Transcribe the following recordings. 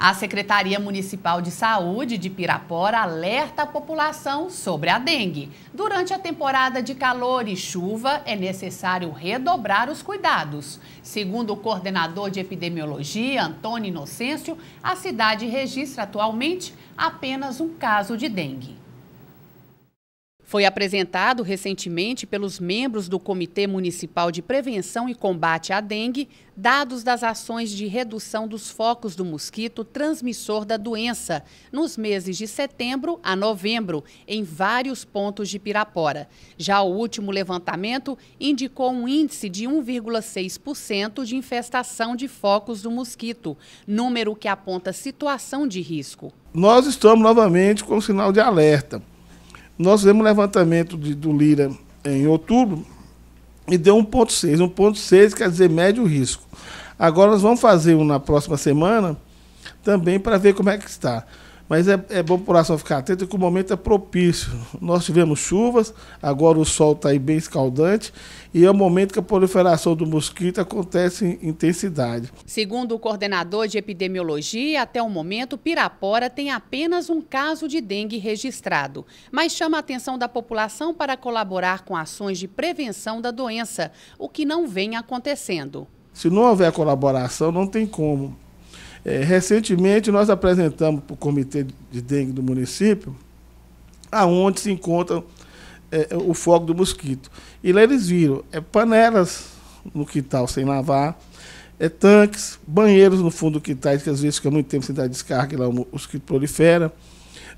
A Secretaria Municipal de Saúde de Pirapora alerta a população sobre a dengue. Durante a temporada de calor e chuva, é necessário redobrar os cuidados. Segundo o coordenador de epidemiologia, Antônio Inocêncio, a cidade registra atualmente apenas um caso de dengue. Foi apresentado recentemente pelos membros do Comitê Municipal de Prevenção e Combate à Dengue dados das ações de redução dos focos do mosquito transmissor da doença nos meses de setembro a novembro em vários pontos de Pirapora. Já o último levantamento indicou um índice de 1,6% de infestação de focos do mosquito, número que aponta situação de risco. Nós estamos novamente com o sinal de alerta. Nós fizemos um levantamento de, do Lira em outubro e deu 1,6. 1,6 quer dizer médio risco. Agora nós vamos fazer um na próxima semana também para ver como é que está. Mas é, é bom a população ficar atenta que o momento é propício. Nós tivemos chuvas, agora o sol está aí bem escaldante e é o momento que a proliferação do mosquito acontece em intensidade. Segundo o coordenador de epidemiologia, até o momento, Pirapora tem apenas um caso de dengue registrado, mas chama a atenção da população para colaborar com ações de prevenção da doença, o que não vem acontecendo. Se não houver colaboração, não tem como é, recentemente, nós apresentamos para o Comitê de Dengue do município aonde se encontra é, o foco do mosquito. E lá eles viram é, panelas no quintal sem lavar, é, tanques, banheiros no fundo do quintal, que às vezes fica muito tempo sem dar descarga, e lá o mosquito prolifera,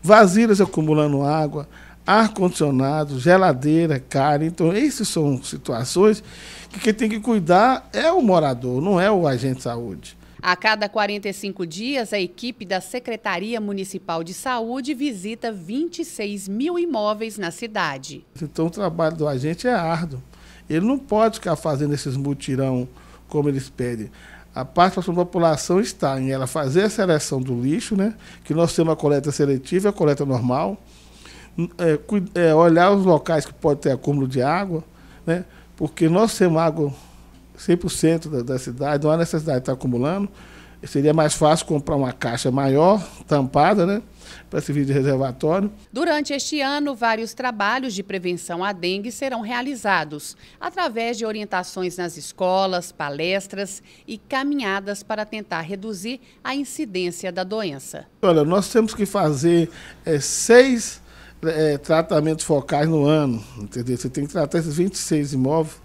vasilhas acumulando água, ar-condicionado, geladeira, cara. Então, essas são situações que quem tem que cuidar é o morador, não é o agente de saúde. A cada 45 dias, a equipe da Secretaria Municipal de Saúde visita 26 mil imóveis na cidade. Então o trabalho do agente é árduo. Ele não pode ficar fazendo esses mutirão como eles pedem. A parte da população está em ela fazer a seleção do lixo, né? que nós temos a coleta seletiva e a coleta normal, é, é, olhar os locais que pode ter acúmulo de água, né? porque nós temos água 100% da, da cidade, não há necessidade de estar acumulando. Seria mais fácil comprar uma caixa maior, tampada, né? para servir de reservatório. Durante este ano, vários trabalhos de prevenção à dengue serão realizados, através de orientações nas escolas, palestras e caminhadas para tentar reduzir a incidência da doença. Olha, nós temos que fazer é, seis é, tratamentos focais no ano, entendeu? Você tem que tratar esses 26 imóveis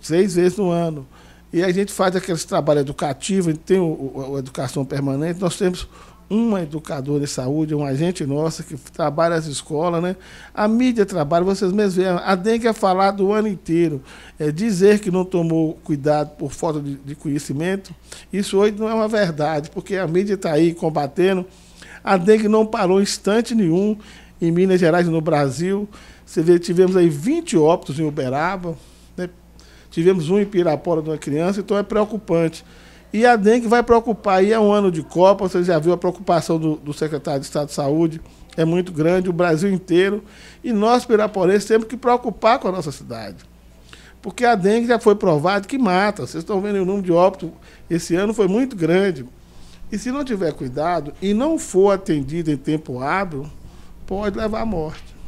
seis vezes no ano. E a gente faz aquele trabalho educativo, a gente tem o, a educação permanente, nós temos uma educadora de saúde, um agente nossa que trabalha as escolas, né? A mídia trabalha, vocês mesmos veem, a dengue é falar do ano inteiro. É dizer que não tomou cuidado por falta de, de conhecimento, isso hoje não é uma verdade, porque a mídia está aí combatendo. A dengue não parou instante nenhum em Minas Gerais e no Brasil. Você vê, tivemos aí 20 óbitos em Uberaba, tivemos um em Pirapora de uma criança, então é preocupante. E a dengue vai preocupar, e é um ano de Copa, você já viu a preocupação do, do secretário de Estado de Saúde, é muito grande, o Brasil inteiro, e nós, piraporenses, temos que preocupar com a nossa cidade. Porque a dengue já foi provado que mata, vocês estão vendo o número de óbitos esse ano foi muito grande. E se não tiver cuidado e não for atendido em tempo hábil, pode levar à morte.